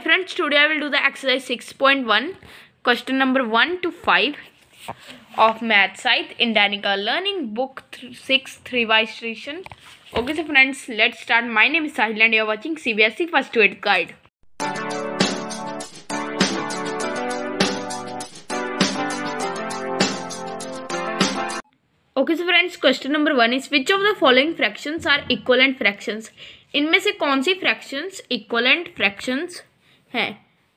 friends, today I will do the exercise 6.1 question number 1 to 5 of math site in Danica learning book th 6 3 wise Okay, so friends, let's start. My name is Sahil and you are watching CBSC First Aid Guide. Okay, so friends, question number 1 is which of the following fractions are equivalent fractions? In me se kaun fractions equivalent fractions? हैं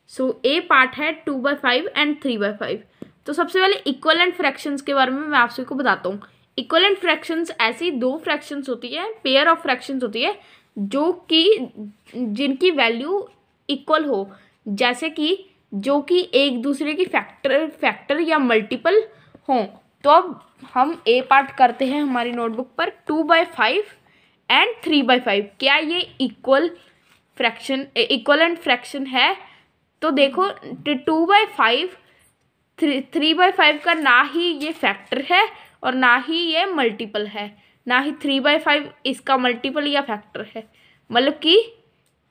so so, A part है two by five and three by five तो सबसे पहले equivalent fractions के बारे में मैं आप को बताता हूँ इक्वल एंड फ्रैक्शंस ऐसी दो फ्रैक्शंस होती है पेयर ऑफ फ्रैक्शंस होती है जो कि जिनकी वैल्यू इक्वल हो जैसे कि जो कि एक दूसरे की फैक्टर फैक्टर या मल्टीपल हों तो अब हम ए पार्ट करते हैं हमारी नोटबुक पर two by five and three by five क्या ये इक्वल फ्रैक्शन इक्वलेंट फ्रैक्शन है तो देखो two by five three three by five का ना ही ये फैक्टर है और ना ही ये मल्टीपल है ना ही थ्री बाई फाइव इसका मल्टीपल या फैक्टर है मतलब कि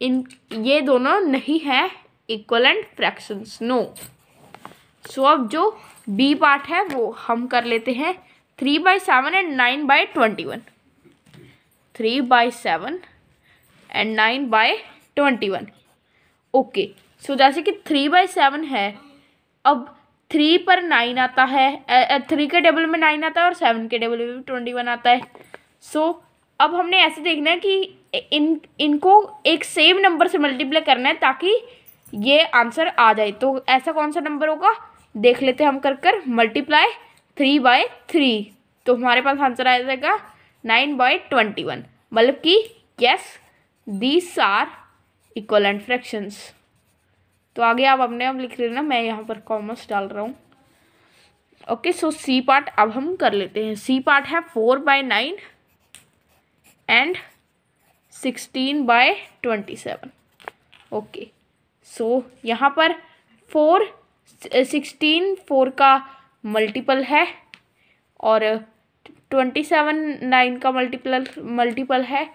इन ये दोनों नहीं है इक्वलेंट फ्रैक्शंस नो सो अब जो बी पार्ट है वो हम कर लेते हैं three by seven and nine by twenty one three by seven and nine by twenty one okay so जैसे कि थ्री बाई सेवन है अब थ्री पर नाइन आता है थ्री के टेबल में नाइन आता है और सेवन के टेबल में भी ट्वेंटी वन आता है सो so, अब हमने ऐसे देखना है कि इन इनको एक सेम नंबर से मल्टीप्लाई करना है ताकि ये आंसर आ जाए तो ऐसा कौन सा नंबर होगा देख लेते हम कर कर मल्टीप्लाई थ्री बाय थ्री तो हमारे पास आंसर आ जाएगा नाइन बाय ट्वेंटी वन मतलब कि yes these are equal and fractions तो आगे आप अपने आप लिख लेना मैं यहाँ पर कॉमर्स डाल रहा हूँ ओके सो सी पार्ट अब हम कर लेते हैं सी पार्ट है four by nine and sixteen by twenty seven okay so यहाँ पर फोर सिक्सटीन फोर का मल्टीपल है और ट्वेंटी सेवन नाइन का मल्टीपल मल्टीपल है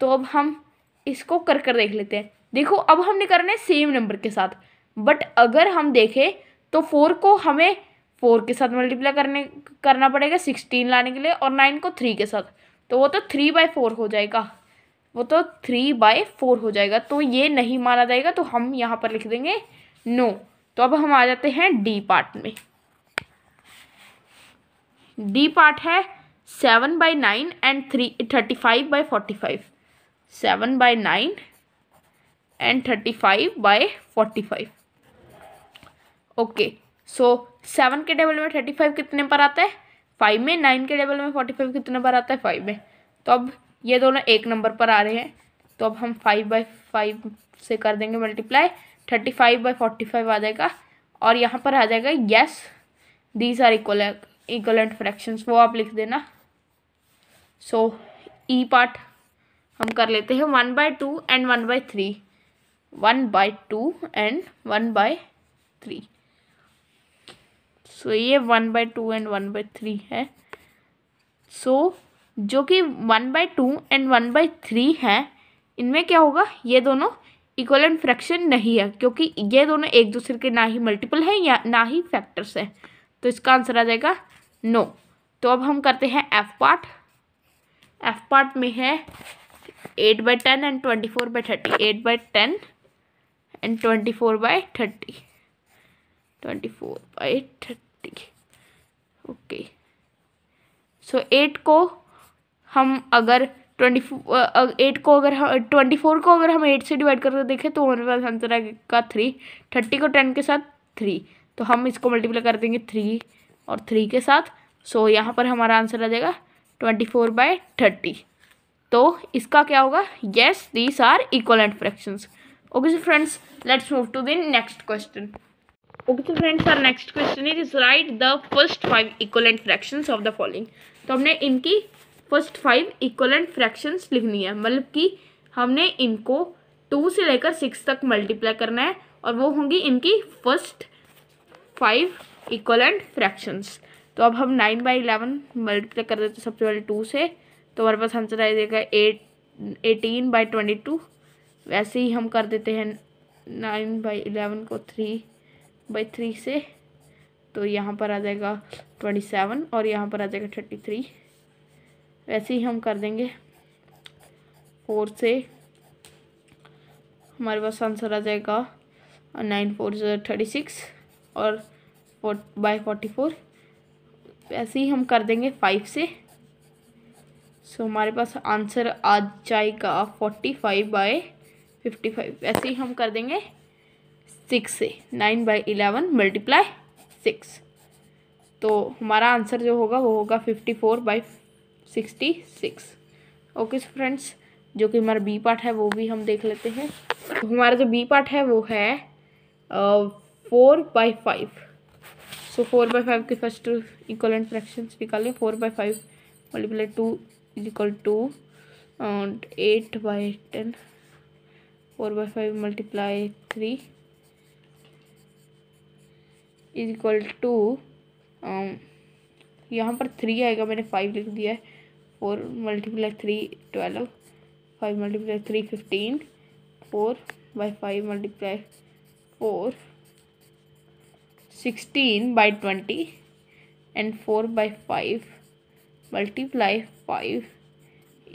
तो अब हम इसको कर कर देख लेते हैं देखो अब हमने करना है सेम नंबर के साथ बट अगर हम देखें तो फोर को हमें फोर के साथ मल्टीप्लाई करने करना पड़ेगा सिक्सटीन लाने के लिए और नाइन को थ्री के साथ तो वो तो थ्री बाई फोर हो जाएगा वो तो थ्री बाई फोर हो जाएगा तो ये नहीं माना जाएगा तो हम यहाँ पर लिख देंगे नो तो अब हम आ जाते हैं डी पार्ट में डी पार्ट है seven by nine and three thirty five by forty five seven by nine and thirty five by forty five okay so seven के टेबल में थर्टी फाइव कितने पर आता है फाइव में नाइन के टेबल में फोर्टी फाइव कितने पर आता है फाइव में तो अब ये दोनों एक नंबर पर आ रहे हैं तो अब हम फाइव बाई फाइव से कर देंगे multiply thirty five by forty five आ जाएगा और यहाँ पर आ जाएगा yes these are equal and fractions वो आप लिख देना सो ई पार्ट हम कर लेते हैं one by two and one by three one by two and one by three so ये one by two and one by three है सो so, जो कि one by two and one by three है इनमें क्या होगा ये दोनों इक्वल फ्रैक्शन नहीं है क्योंकि ये दोनों एक दूसरे के ना ही मल्टीपल है या ना ही फैक्टर्स है तो इसका आंसर आ जाएगा नो तो अब हम करते हैं एफ पार्ट एफ पार्ट में है eight by ten and twenty four by thirty eight by ten and twenty four by thirty twenty four by thirty okay so eight को हम अगर ट्वेंटी एट को अगर हम ट्वेंटी फोर को अगर हम एट से डिवाइड करके देखें तो हमारे पास आंसर आएगा थ्री थर्टी को टेन के साथ थ्री तो हम इसको मल्टीप्लाई कर देंगे थ्री और थ्री के साथ सो so, यहाँ पर हमारा आंसर आ जाएगा ट्वेंटी फोर बाय थर्टी तो इसका क्या होगा yes these are equivalent fractions okay so friends let's move to the next question okay so friends our next question is write the first five equivalent fractions of the following तो हमने इनकी first five equivalent fractions लिखनी है मतलब कि हमने इनको to से लेकर सिक्स तक मल्टीप्लाई करना है और वो होंगी इनकी फर्स्ट फाइव इक्वलेंट फ्रैक्शंस तो अब हम नाइन बाई इलेवन मल्टीप्लाई कर देते सबसे पहले टू से तो हमारे पास आंसर आ जाएगा eight eighteen by twenty two वैसे ही हम कर देते हैं नाइन बाई इलेवन को थ्री बाई थ्री से तो यहाँ पर आ जाएगा ट्वेंटी सेवन और यहाँ पर आ जाएगा थर्टी थ्री वैसे ही हम कर देंगे फोर से हमारे पास आंसर आ जाएगा नाइन फोर थर्टी सिक्स और फोर बाई फोर्टी फोर वैसे ही हम कर देंगे फाइव से सो हमारे पास आंसर आ जाएगा forty five by fifty five ऐसे ही हम कर देंगे सिक्स से nine by eleven multiply six तो हमारा आंसर जो होगा वो होगा fifty four by sixty six okay friends जो कि हमारा बी पार्ट है वो भी हम देख लेते हैं तो हमारा जो बी पार्ट है वो है four by five so four by five के फर्स्ट इक्वल एंड फ्रैक्शन निकालिए four by five multiply two is equal to eight by ten four by five multiply three is equal to यहाँ पर three आएगा मैंने five लिख दिया है four multiply three twelve five multiply three fifteen four by five multiply four sixteen by twenty and four by five multiply five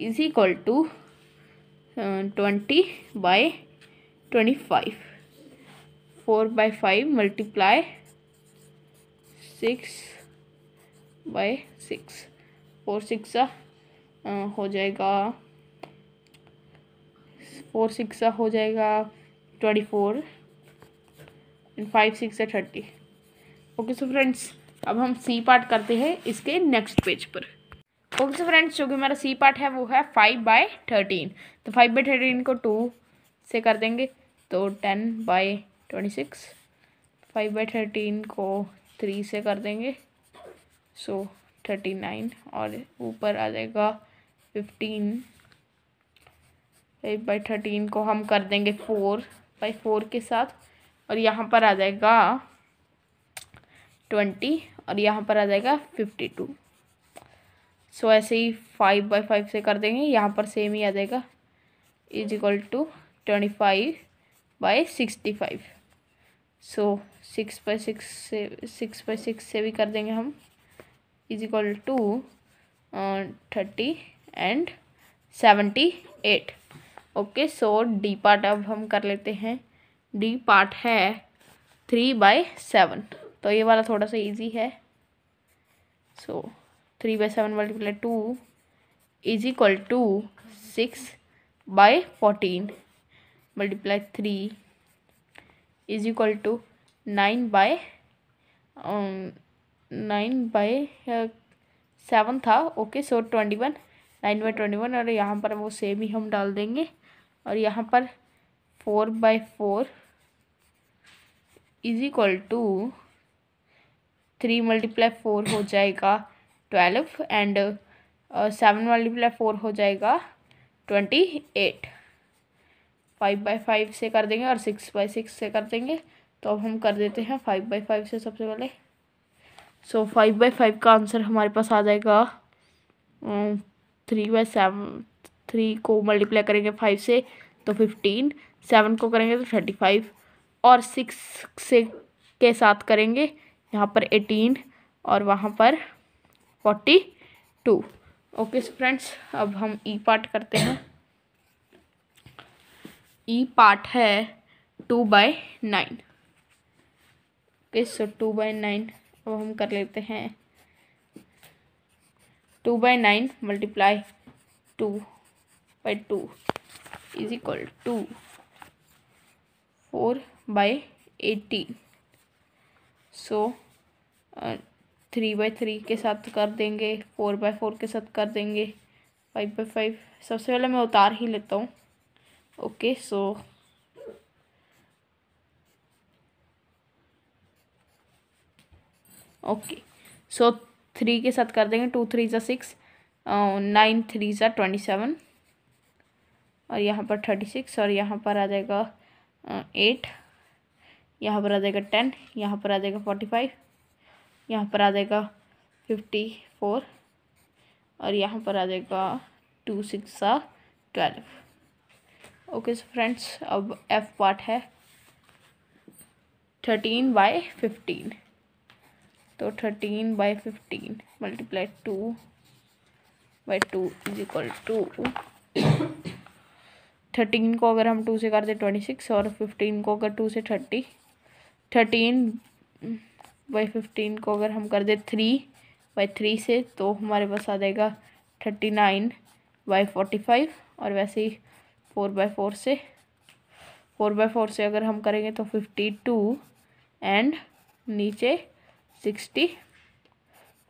is equal to twenty by twenty five four by five multiply six by six four six हो जाएगा four six हो जाएगा twenty four and five six thirty okay so friends अब हम C part करते हैं इसके next page पर ओके सो फ्रेंड्स जो कि हमारा सी पार्ट है वो है फाइव बाय थर्टीन तो फाइव बाई थर्टीन को टू से कर देंगे तो ten by twenty six five by thirteen को थ्री से कर देंगे सो थर्टी नाइन और ऊपर आ जाएगा फिफ्टीन फाइव बाई थर्टीन को हम कर देंगे फोर बाई फोर के साथ और यहाँ पर आ जाएगा ट्वेंटी और यहाँ पर आ जाएगा फिफ्टी टू सो ऐसे ही फाइव बाई फाइव से कर देंगे यहाँ पर सेम ही आ जाएगा is equal to twenty five by sixty five so six by six से सिक्स बाई सिक्स से भी कर देंगे हम is equal to thirty and seventy eight okay so D part अब हम कर लेते हैं डी पार्ट है थ्री बाई सेवन तो ये वाला थोड़ा सा ईजी है so so, three by seven multiply two is equal to six by fourteen multiply three is equal to nine by nine by seven था okay so twenty one nine by twenty one और यहाँ पर वो same ही हम डाल देंगे और यहाँ पर four by four is equal to three multiply four हो जाएगा twelve and seven multiply four हो जाएगा twenty eight five by five से कर देंगे और सिक्स बाई सिक्स से कर देंगे तो अब हम कर देते हैं फाइव बाई फाइव से सबसे पहले सो फाइव बाई फाइव का आंसर हमारे पास आ जाएगा थ्री बाई सेवन थ्री को मल्टीप्लाई करेंगे फाइव से तो फिफ्टीन सेवन को करेंगे तो थर्टी फाइव और सिक्स से के साथ करेंगे यहाँ पर एटीन और वहाँ पर फोर्टी टू ओके फ्रेंड्स अब हम ई e पार्ट करते हैं ई e पार्ट है two by nine okay so two by nine अब हम कर लेते हैं two by nine multiply two by two is equal to four by eighteen so three by three के साथ कर देंगे फोर बाई फोर के साथ कर देंगे फाइव बाई फाइव सबसे पहले मैं उतार ही लेता हूँ okay so okay so three के साथ कर देंगे टू थ्री ज़ा सिक्स नाइन थ्री ज़ा ट्वेंटी सेवन और यहाँ पर थर्टी सिक्स और यहाँ पर आ जाएगा एट यहाँ पर आ जाएगा टेन यहाँ पर आ जाएगा फोर्टी फाइव यहाँ पर आ जाएगा फिफ्टी फोर और यहाँ पर आ जाएगा two six twelve okay so friends अब एफ पार्ट है थर्टीन बाय फिफ्टीन तो thirteen by fifteen multiply two by two is equal to thirteen को अगर हम टू से कर दें ट्वेंटी सिक्स और फिफ्टीन को अगर टू से थर्टी थर्टीन बाई फिफ्टीन को अगर हम कर दें थ्री बाई थ्री से तो हमारे पास आ जाएगा thirty nine by forty five और वैसे ही फोर बाई फोर से फोर बाई फोर से अगर हम करेंगे तो फिफ्टी टू एंड नीचे सिक्सटी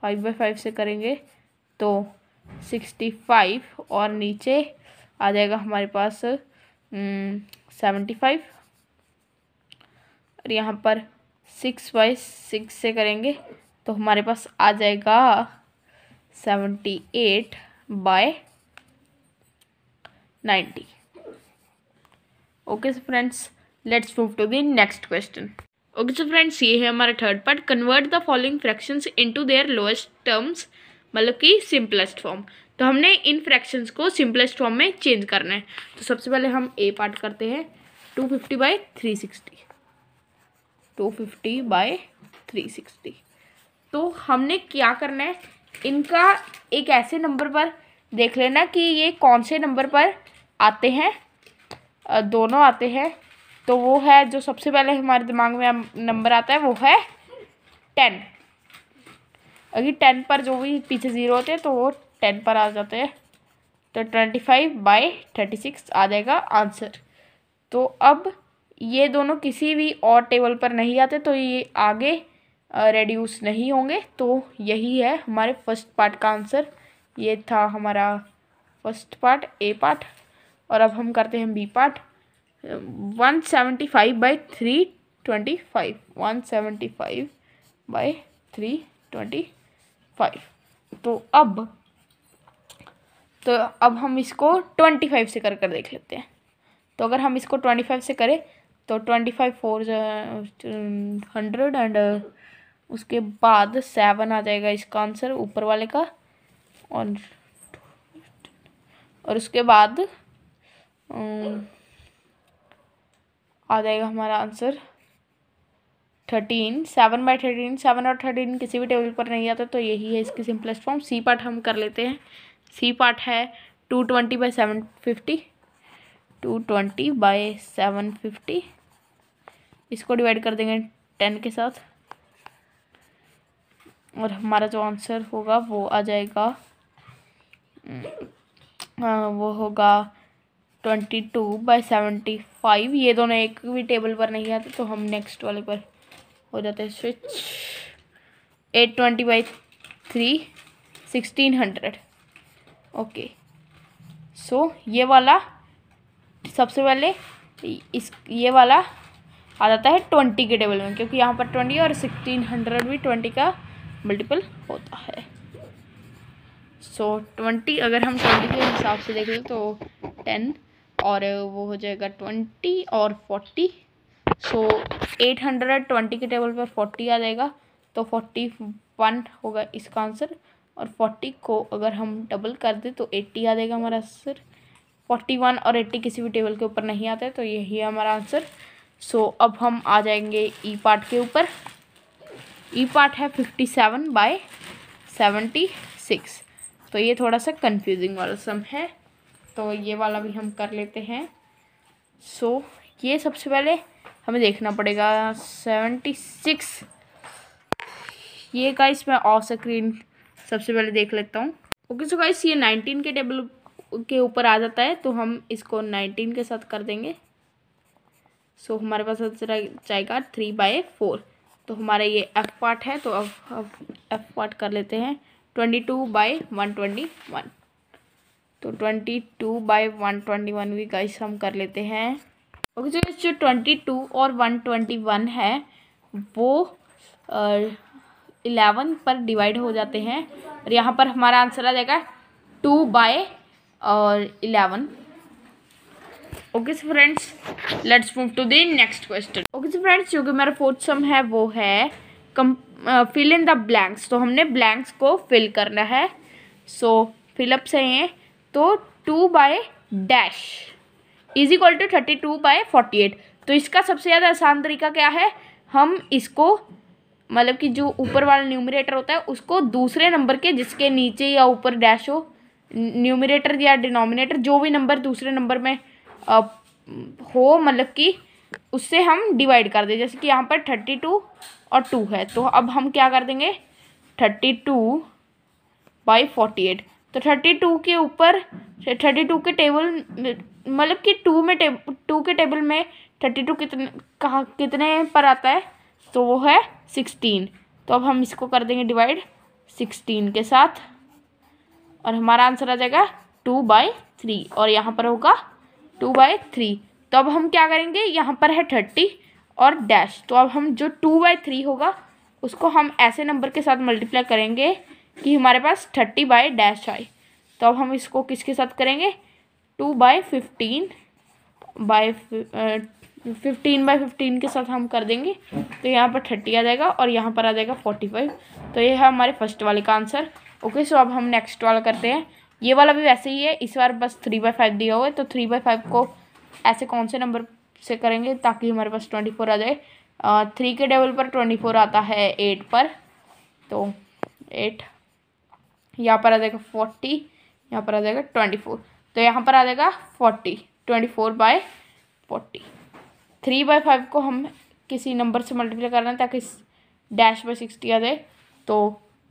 फाइव बाई फाइव से करेंगे तो सिक्सटी फाइव और नीचे आ जाएगा हमारे पास सेवेंटी हम्म, फाइव और यहाँ पर सिक्स बाई सिक्स से करेंगे तो हमारे पास आ जाएगा seventy eight by ninety okay so friends let's move to the next question okay so friends ये है हमारा third part convert the following fractions into their lowest terms मतलब कि सिंपलेस्ट फॉर्म तो हमने इन फ्रैक्शंस को सिंपलेस्ट फॉर्म में चेंज करना है तो सबसे पहले हम ए पार्ट करते हैं two fifty by three sixty two fifty by three sixty तो हमने क्या करना है इनका एक ऐसे नंबर पर देख लेना कि ये कौन से नंबर पर आते हैं दोनों आते हैं तो वो है जो सबसे पहले हमारे दिमाग में नंबर आता है वो है टेन अगर टेन पर जो भी पीछे ज़ीरो होते हैं तो वो टेन पर आ जाते हैं तो twenty five by thirty six आ जाएगा आंसर तो अब ये दोनों किसी भी और टेबल पर नहीं आते तो ये आगे रेड्यूस नहीं होंगे तो यही है हमारे फर्स्ट पार्ट का आंसर ये था हमारा फर्स्ट पार्ट ए पार्ट और अब हम करते हैं B part one seventy five by three twenty five one seventy five by three twenty five तो अब तो अब हम इसको ट्वेंटी फाइव से कर कर देख लेते हैं तो अगर हम इसको ट्वेंटी फाइव से करें तो twenty five four hundred and उसके बाद सेवन आ जाएगा इसका आंसर ऊपर वाले का और और उसके बाद आ जाएगा हमारा answer thirteen seven by thirteen seven और थर्टीन किसी भी टेबल पर नहीं आता तो यही है इसकी सिंपलेस्ट फॉर्म सी पार्ट हम कर लेते हैं सी पार्ट है two twenty by seven fifty two twenty by seven fifty इसको डिवाइड कर देंगे टेन के साथ और हमारा जो आंसर होगा वो आ जाएगा हम्म, आ, वो होगा twenty two by seventy five ये दोनों एक भी टेबल पर नहीं आते तो हम नेक्स्ट वाले पर हो जाते हैं switch eight twenty by three sixteen hundred okay so ये वाला सबसे पहले इस ये वाला आ जाता है ट्वेंटी के टेबल में क्योंकि यहाँ पर ट्वेंटी और सिक्सटीन हंड्रेड भी ट्वेंटी का मल्टीपल होता है सो so, ट्वेंटी अगर हम ट्वेंटी के हिसाब से देखें तो टेन और वो हो जाएगा ट्वेंटी और forty so eight hundred twenty के टेबल पर फोर्टी आ जाएगा तो फोर्टी वन होगा इसका आंसर और फोर्टी को अगर हम डबल कर दें तो एट्टी आ जाएगा हमारा आंसर फोर्टी वन और एट्टी किसी भी टेबल के ऊपर नहीं आते तो यही है हमारा आंसर सो so, अब हम आ जाएंगे ई e पार्ट के ऊपर ई e पार्ट है fifty seven by seventy six तो ये थोड़ा सा कंफ्यूजिंग वाला सम है तो ये वाला भी हम कर लेते हैं सो so, ये सबसे पहले हमें देखना पड़ेगा सेवेंटी सिक्स ये का इसमें ऑफ स्क्रीन सबसे पहले देख लेता हूँ ओके सो गाइस ये नाइनटीन के टेबल के ऊपर आ जाता है तो हम इसको नाइनटीन के साथ कर देंगे सो so, हमारे पास आंसर जाएगा थ्री बाय फोर तो हमारा ये एफ पार्ट है तो अब एफ पार्ट कर लेते हैं twenty two by one twenty one तो twenty two by one twenty one भी गाइस हम कर लेते हैं ओके जो जो ट्वेंटी टू और वन ट्वेंटी वन है वो इलेवन पर डिवाइड हो जाते हैं और यहाँ पर हमारा आंसर आ जाएगा टू बाय और eleven okay so friends let's move to the next question okay so friends जो कि मेरा फोर्थ सम है वो है come fill in the blanks तो हमने ब्लैंक्स को फिल करना है सो फिलअप्स हैं ये तो two by dash is equal to thirty two by forty eight तो इसका सबसे ज़्यादा आसान तरीका क्या है हम इसको मतलब कि जो ऊपर वाला न्यूमरेटर होता है उसको दूसरे नंबर के जिसके नीचे या ऊपर डैश हो न्यूमिनेटर या डिनोमिनेटर जो भी नंबर दूसरे नंबर में आ, हो मतलब कि उससे हम डिवाइड कर दें जैसे कि यहाँ पर थर्टी टू और टू है तो अब हम क्या कर देंगे thirty two by forty eight तो थर्टी टू के ऊपर थर्टी टू के टेबल मतलब कि टू में टू के टेबल में थर्टी टू कितने कहा कितने पर आता है तो वो है सिक्सटीन तो अब हम इसको कर देंगे डिवाइड सिक्सटीन के साथ और हमारा आंसर आ जाएगा टू बाई थ्री और यहाँ पर होगा टू बाई थ्री तो अब हम क्या करेंगे यहाँ पर है थर्टी और डैश तो अब हम जो टू बाई थ्री होगा उसको हम ऐसे नंबर के साथ मल्टीप्लाई करेंगे कि हमारे पास थर्टी बाई डैश आए तो अब हम इसको किसके साथ करेंगे two by fifteen by fifteen by fifteen के साथ हम कर देंगे तो यहाँ पर थर्टी आ जाएगा और यहाँ पर आ जाएगा फोर्टी फाइव तो ये है हमारे फर्स्ट वाले का आंसर ओके सो अब हम नेक्स्ट वाला करते हैं ये वाला भी वैसे ही है इस बार बस थ्री बाई फाइव दिया हुआ है तो थ्री बाई फाइव को ऐसे कौन से नंबर से करेंगे ताकि हमारे पास ट्वेंटी फोर आ जाए थ्री के टेबल पर ट्वेंटी फोर आता है एट पर तो एट यहाँ पर आ जाएगा फोर्टी यहाँ पर आ जाएगा ट्वेंटी फोर तो यहाँ पर आ जाएगा forty twenty four by forty three by five को हम किसी नंबर से मल्टीप्लाई कर रहे हैं ताकि डैश बाई सिक्सटी आ जाए तो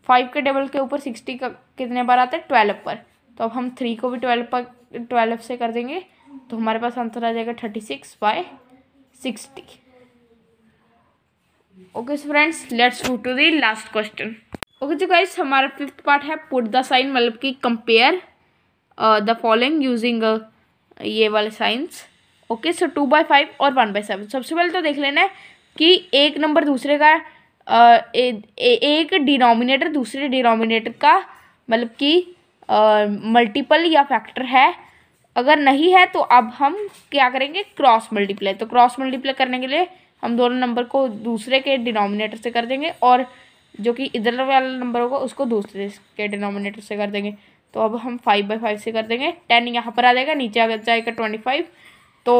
फाइव के डबल के ऊपर सिक्सटी का कितने बार आता है ट्वेल्व पर तो अब हम थ्री को भी ट्वेल्व पर ट्वेल्व से कर देंगे तो हमारे पास आंसर आ जाएगा thirty six by sixty okay so friends let's go to the last question okay जो गाइस हमारा फिफ्थ पार्ट है पुट द साइन मतलब कि कंपेयर द फॉलोइंग यूजिंग ये वाले signs okay so two by five और वन बाय सेवन सबसे पहले तो देख लेना है कि एक नंबर दूसरे का है ए, ए, एक डिनोमिनेटर दूसरे डिनोमिनेटर का मतलब कि मल्टीपल या फैक्टर है अगर नहीं है तो अब हम क्या करेंगे क्रॉस मल्टीप्लाई तो क्रॉस मल्टीप्लाई करने के लिए हम दोनों नंबर को दूसरे के डिनोमिनेटर से कर देंगे और जो कि इधर वाला नंबर होगा उसको दूसरे के डिनोमिनेटर से कर देंगे तो अब हम फाइव बाई फाइव से कर देंगे टेन यहाँ पर आ जाएगा नीचे आ जाएगा ट्वेंटी फाइव तो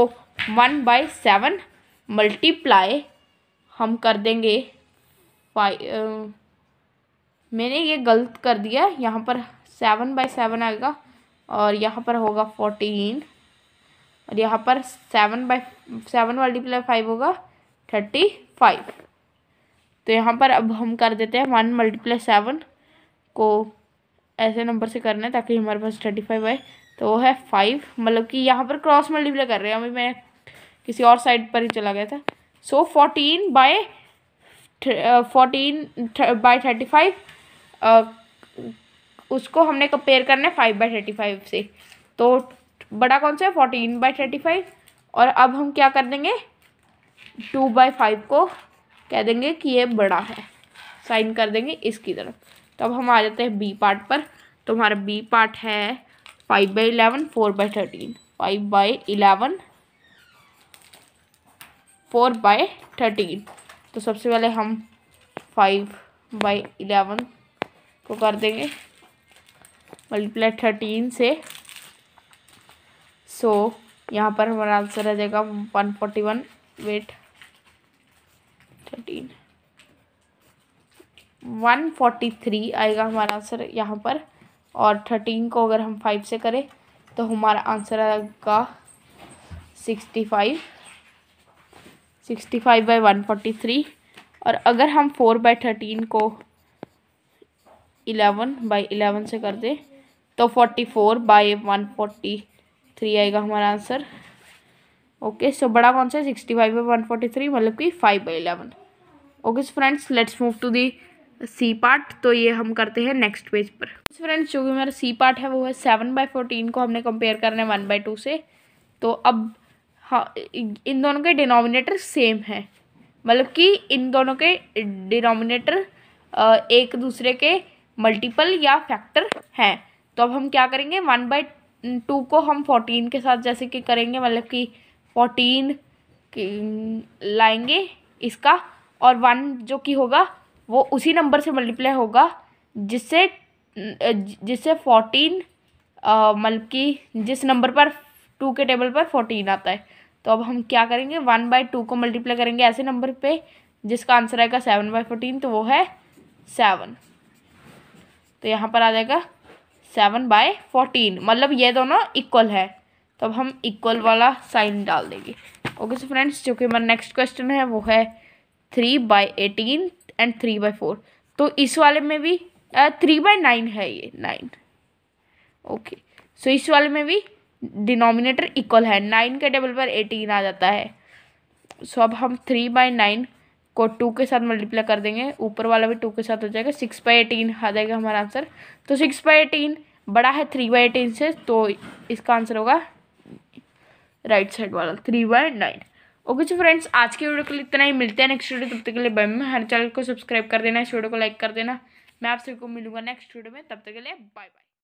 वन बाई सेवन मल्टीप्लाई हम कर देंगे फाइव मैंने ये गलत कर दिया यहाँ पर सेवन बाई सेवन आएगा और यहाँ पर होगा फोर्टीन और यहाँ पर seven by seven multiply five होगा थर्टी फाइव तो यहाँ पर अब हम कर देते हैं वन मल्टीप्लाई सेवन को ऐसे नंबर से करना है ताकि हमारे पास थर्टी फाइव आए तो वो है फाइव मतलब कि यहाँ पर क्रॉस मल्टीप्लाई कर रहे हैं अभी मैं किसी और साइड पर ही चला गया था so fourteen by fourteen by thirty five उसको हमने कंपेयर करना है फाइव बाई थर्टी फाइव से तो बड़ा कौन सा है फोर्टीन बाई थर्टी फाइव और अब हम क्या कर देंगे टू बाई फाइव को कह देंगे कि ये बड़ा है साइन कर देंगे इसकी तरफ तो अब हम आ जाते हैं बी पार्ट पर तो हमारा बी पार्ट है five by eleven four by thirteen five by eleven four by thirteen तो सबसे पहले हम फाइव बाई इलेवन को कर देंगे मल्टीप्लाई थर्टीन से सो so, यहाँ पर हमारा आंसर आ जाएगा one forty one wait thirteen one forty three आएगा हमारा आंसर यहाँ पर और थर्टीन को अगर हम फाइव से करें तो हमारा आंसर आएगा sixty five sixty five by one forty three और अगर हम फोर बाई थर्टीन को इलेवन बाई इलेवन से कर दें तो forty four by one forty three आएगा हमारा आंसर ओके सो बड़ा कौन सा है sixty five by one forty three मतलब कि five by eleven okay so friends let's move to the C part तो ये हम करते हैं नेक्स्ट पेज पर फ्रेंड्स जो कि मेरा सी पार्ट है वो है सेवन बाई फोर्टीन को हमने कंपेयर करना है वन बाई टू से तो अब हाँ इन दोनों के डिनोमिनेटर सेम है मतलब कि इन दोनों के डिनोमिनेटर एक दूसरे के मल्टीपल या फैक्टर हैं तो अब हम क्या करेंगे वन बाई टू को हम फोर्टीन के साथ जैसे कि करेंगे मतलब कि फोर्टीन लाएंगे इसका और वन जो कि होगा वो उसी नंबर से मल्टीप्लाई होगा जिससे जिससे फोर्टीन मतलब कि जिस नंबर पर टू के टेबल पर फोर्टीन आता है तो अब हम क्या करेंगे वन बाई टू को मल्टीप्लाई करेंगे ऐसे नंबर पे जिसका आंसर आएगा सेवन बाई फोर्टीन तो वो है सेवन तो यहाँ पर आ जाएगा सेवन बाय फोर्टीन मतलब ये दोनों इक्वल है तो अब हम इक्वल वाला साइन डाल देंगे ओके सो फ्रेंड्स जो कि हमारा नेक्स्ट क्वेश्चन है वो है three by eighteen and three by four तो इस वाले में भी थ्री बाई नाइन है ये नाइन ओके सो इस वाले में भी डिनोमिनेटर इक्वल है नाइन के टेबल पर एटीन आ जाता है सो अब हम थ्री बाई नाइन को टू के साथ मल्टीप्लाई कर देंगे ऊपर वाला भी टू के साथ हो जाएगा सिक्स बाई एटीन आ जाएगा हमारा आंसर तो सिक्स बाई एटीन बड़ा है थ्री बाई एटीन से तो इसका आंसर होगा राइट साइड वाला थ्री बाई नाइन ओके जी फ्रेंड्स आज के वीडियो के लिए इतना ही मिलते हैं नेक्स्ट वीडियो तब तक के लिए बाय में हर चैनल को सब्सक्राइब कर देना इस वीडियो को लाइक कर देना मैं आप सभी को मिलूंगा नेक्स्ट वीडियो में तब तक के लिए बाय बाय